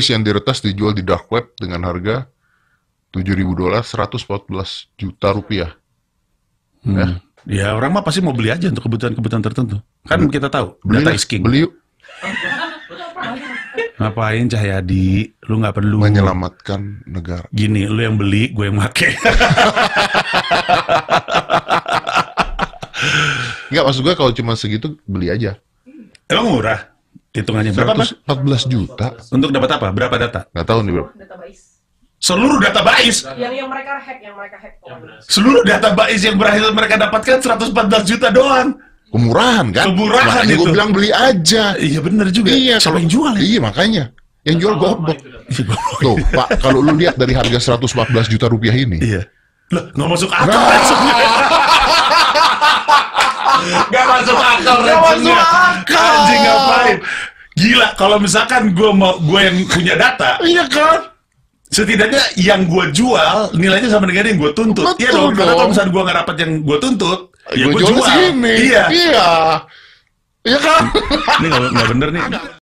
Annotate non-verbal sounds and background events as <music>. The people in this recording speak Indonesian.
sih yang diretas dijual di dark web dengan harga 7000 dolar 114 juta rupiah. Hmm. Ya. ya orang mah pasti mau beli aja untuk kebutuhan-kebutuhan tertentu. Kan beli, kita tahu beli, data is king. Beli yuk. Ngapain Cahyadi? Lu nggak perlu menyelamatkan negara. Gini, lu yang beli, gue yang make. Enggak <laughs> maksud gue kalau cuma segitu beli aja. Emang murah? hitungannya berapa? 14 juta. Untuk dapat apa? Berapa data? Nggak tahu nih, Bro. Seluruh database. Yang yang mereka hack, yang mereka hack. Seluruh database yang berhasil mereka dapatkan 114 juta doang. Kemurahan kan? Kemurahan makanya itu. gue bilang beli aja. Iya benar juga. Iya, kalau yang jual? Ya? Iya makanya. Yang jual goblok Tuh, iya, Pak, kalau lu lihat dari harga 114 juta rupiah ini. Iya. Loh, nggak masuk akal nah. <laughs> gak masuk akal Gak masuk akal. Anjing ngapain? Gila, kalau misalkan gue mau gue yang punya data, iya kan? Setidaknya yang gue jual nilainya sama dengan yang gue tuntut. Betul iya dong. kalau misalkan gue nggak dapat yang gue tuntut, ya gue jual. Sini. Iya. Iya. Iya kan? Ini nggak bener nih.